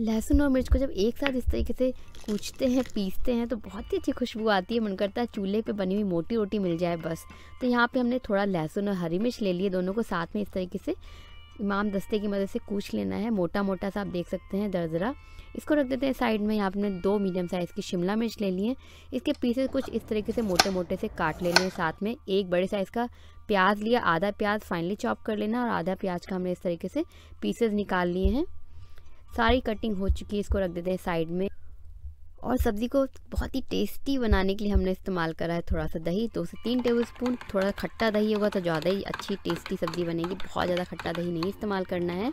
लहसुन और मिर्च को जब एक साथ इस तरीके से कूचते हैं पीसते हैं तो बहुत ही अच्छी खुशबू आती है मन करता है चूल्हे पे बनी हुई मोटी रोटी मिल जाए बस तो यहाँ पे हमने थोड़ा लहसुन और हरी मिर्च ले लिए दोनों को साथ में इस तरीके से इमाम दस्ते की मदद से कूच लेना है मोटा मोटा सा आप देख सकते हैं दरदरा इसको रख देते हैं साइड में यहाँ पर दो मीडियम साइज़ की शिमला मिर्च ले ली है इसके पीसेस कुछ इस तरीके से मोटे मोटे से काट लेने हैं साथ में एक बड़े साइज़ का प्याज लिया आधा प्याज फाइनली चॉप कर लेना और आधा प्याज का हमने इस तरीके से पीसेस निकाल लिए हैं सारी कटिंग हो चुकी है इसको रख देते हैं साइड में और सब्ज़ी को बहुत ही टेस्टी बनाने के लिए हमने इस्तेमाल करा है थोड़ा सा दही दो तो से तीन टेबल स्पून थोड़ा खट्टा दही होगा तो ज़्यादा ही अच्छी टेस्टी सब्ज़ी बनेगी बहुत ज़्यादा खट्टा दही नहीं इस्तेमाल करना है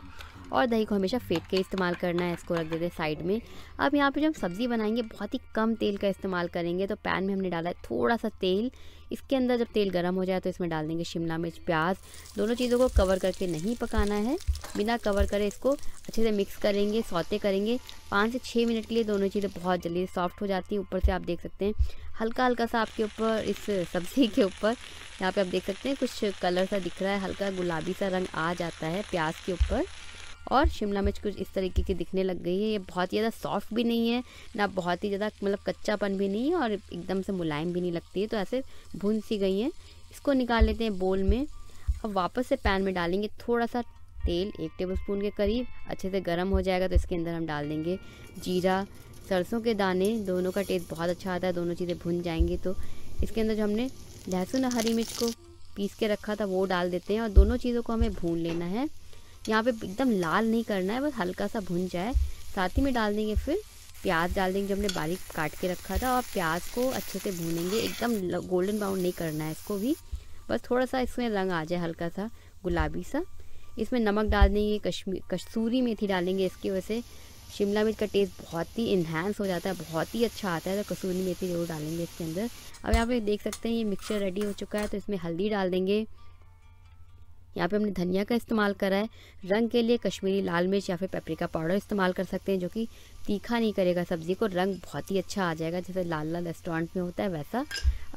और दही को हमेशा फेंट के इस्तेमाल करना है इसको रख देते हैं साइड में अब यहाँ पे जब हम सब्ज़ी बनाएंगे बहुत ही कम तेल का इस्तेमाल करेंगे तो पैन में हमने डाला है थोड़ा सा तेल इसके अंदर जब तेल गर्म हो जाए तो इसमें डाल देंगे शिमला मिर्च प्याज दोनों चीज़ों को कवर करके नहीं पकाना है बिना कवर करे इसको अच्छे से मिक्स करेंगे सौते करेंगे पाँच से छः मिनट के लिए दोनों चीज़ें बहुत जल्दी सॉफ्ट हो जाती है ऊपर से आप देख सकते हैं हल्का हल्का सा आपके ऊपर इस सब्ज़ी के ऊपर यहाँ पे आप देख सकते हैं कुछ कलर सा दिख रहा है हल्का गुलाबी सा रंग आ जाता है प्याज के ऊपर और शिमला मिर्च कुछ इस तरीके की दिखने लग गई है ये बहुत ही ज़्यादा सॉफ्ट भी नहीं है ना बहुत ही ज़्यादा मतलब कच्चापन भी नहीं है और एकदम से मुलायम भी नहीं लगती है तो ऐसे भून सी गई हैं इसको निकाल लेते हैं बोल में अब वापस से पैन में डालेंगे थोड़ा सा तेल एक टेबलस्पून के करीब अच्छे से गर्म हो जाएगा तो इसके अंदर हम डाल देंगे जीरा सरसों के दाने दोनों का टेस्ट बहुत अच्छा आता है दोनों चीज़ें भुन जाएंगी तो इसके अंदर जो हमने लहसुन हरी मिर्च को पीस के रखा था वो डाल देते हैं और दोनों चीज़ों को हमें भून लेना है यहाँ पे एकदम लाल नहीं करना है बस हल्का सा भुन जाए साथ ही में डाल देंगे फिर प्याज डाल देंगे जो हमने बारीक काट के रखा था और प्याज को अच्छे से भूनेंगे एकदम गोल्डन ब्राउन नहीं करना है इसको भी बस थोड़ा सा इसमें रंग आ जाए हल्का सा गुलाबी सा इसमें नमक डाल देंगे कश्मीर कसूरी मेथी डालेंगे इसकी वजह से शिमला मिर्च का टेस्ट बहुत ही इन्हांस हो जाता है बहुत ही अच्छा आता है तो कसूरी मेथी जरूर डालेंगे इसके अंदर अब यहाँ पे देख सकते हैं ये मिक्सचर रेडी हो चुका है तो इसमें हल्दी डाल देंगे यहाँ पे हमने धनिया का इस्तेमाल करा है रंग के लिए कश्मीरी लाल मिर्च या फिर पेपरिका पाउडर इस्तेमाल कर सकते हैं जो कि तीखा नहीं करेगा सब्ज़ी को रंग बहुत ही अच्छा आ जाएगा जैसे लाल लाल रेस्टोरेंट में होता है वैसा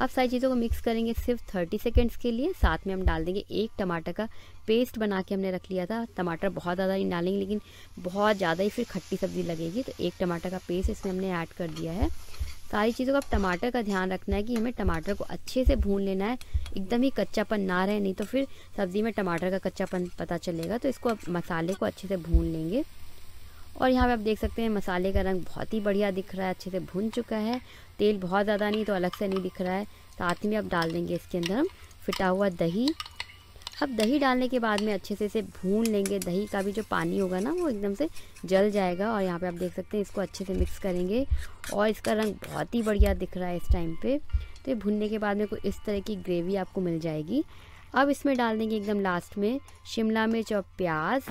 अब सारी चीज़ों को मिक्स करेंगे सिर्फ थर्टी सेकेंड्स के लिए साथ में हम डाल देंगे एक टमाटर का पेस्ट बना के हमने रख लिया था टमाटर बहुत ज़्यादा नहीं डालेंगे लेकिन बहुत ज़्यादा ही फिर खट्टी सब्ज़ी लगेगी तो एक टमाटर का पेस्ट इसमें हमने ऐड कर दिया है सारी चीज़ों का अब टमाटर का ध्यान रखना है कि हमें टमाटर को अच्छे से भून लेना है एकदम ही कच्चापन ना रहे नहीं तो फिर सब्ज़ी में टमाटर का कच्चापन पता चलेगा तो इसको अब मसाले को अच्छे से भून लेंगे और यहाँ पे आप देख सकते हैं मसाले का रंग बहुत ही बढ़िया दिख रहा है अच्छे से भून चुका है तेल बहुत ज़्यादा नहीं तो अलग से नहीं दिख रहा है साथ में आप डाल देंगे इसके अंदर हम फिटा हुआ दही अब दही डालने के बाद में अच्छे से इसे भून लेंगे दही का भी जो पानी होगा ना वो एकदम से जल जाएगा और यहाँ पे आप देख सकते हैं इसको अच्छे से मिक्स करेंगे और इसका रंग बहुत ही बढ़िया दिख रहा है इस टाइम पे तो ये भुनने के बाद में कोई इस तरह की ग्रेवी आपको मिल जाएगी अब इसमें डाल देंगे एकदम लास्ट में शिमला मिर्च और प्याज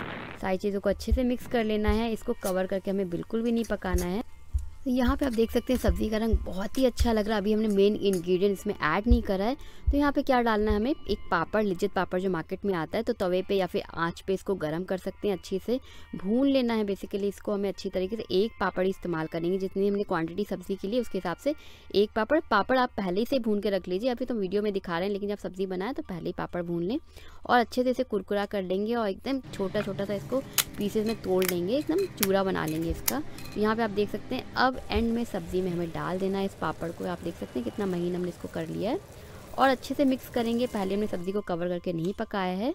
सारी चीज़ों को अच्छे से मिक्स कर लेना है इसको कवर करके हमें बिल्कुल भी नहीं पकाना है तो यहाँ पे आप देख सकते हैं सब्ज़ी का रंग बहुत ही अच्छा लग रहा है अभी हमने मेन इंग्रेडिएंट्स इसमें ऐड नहीं करा है तो यहाँ पे क्या डालना है हमें एक पापड़ लिज्जत पापड़ जो मार्केट में आता है तो तवे पे या फिर आंच पे इसको गर्म कर सकते हैं अच्छे से भून लेना है बेसिकली इसको हमें अच्छी तरीके से एक पापड़ इस्तेमाल करेंगे जितनी हमने क्वान्टिटी सब्ज़ी के लिए उसके हिसाब से एक पापड़ पापड़ आप पहले से भून के रख लीजिए अभी तो वीडियो में दिखा रहे हैं लेकिन जब सब्ज़ी बनाए तो पहले ही पापड़ भून लें और अच्छे से इसे कुरकुरा कर लेंगे और एकदम छोटा छोटा सा इसको पीसेज में तोड़ लेंगे एकदम चूड़ा बना लेंगे इसका तो यहाँ पर आप देख सकते हैं अब अब एंड में सब्ज़ी में हमें डाल देना है इस पापड़ को आप देख सकते हैं कितना महीन हमने इसको कर लिया है और अच्छे से मिक्स करेंगे पहले हमने सब्ज़ी को कवर करके नहीं पकाया है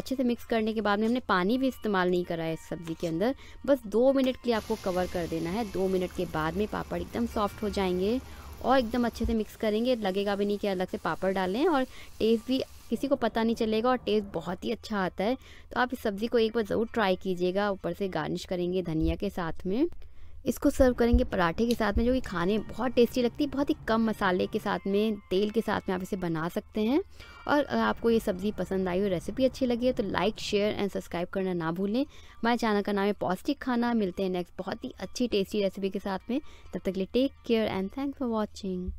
अच्छे से मिक्स करने के बाद में हमने पानी भी इस्तेमाल नहीं करा है इस सब्ज़ी के अंदर बस दो मिनट के लिए आपको कवर कर देना है दो मिनट के बाद में पापड़ एकदम सॉफ्ट हो जाएंगे और एकदम अच्छे से मिक्स करेंगे लगेगा भी नहीं कि अलग से पापड़ डालें और टेस्ट भी किसी को पता नहीं चलेगा और टेस्ट बहुत ही अच्छा आता है तो आप इस सब्ज़ी को एक बार ज़रूर ट्राई कीजिएगा ऊपर से गार्निश करेंगे धनिया के साथ में इसको सर्व करेंगे पराठे के साथ में जो कि खाने बहुत टेस्टी लगती है बहुत ही कम मसाले के साथ में तेल के साथ में आप इसे बना सकते हैं और अगर आपको ये सब्ज़ी पसंद आई हो रेसिपी अच्छी लगी है तो लाइक शेयर एंड सब्सक्राइब करना ना भूलें हमारे चैनल का नाम है पौष्टिक खाना मिलते हैं नेक्स्ट बहुत ही अच्छी टेस्टी रेसिपी के साथ में तब तक के लिए take care and thanks for watching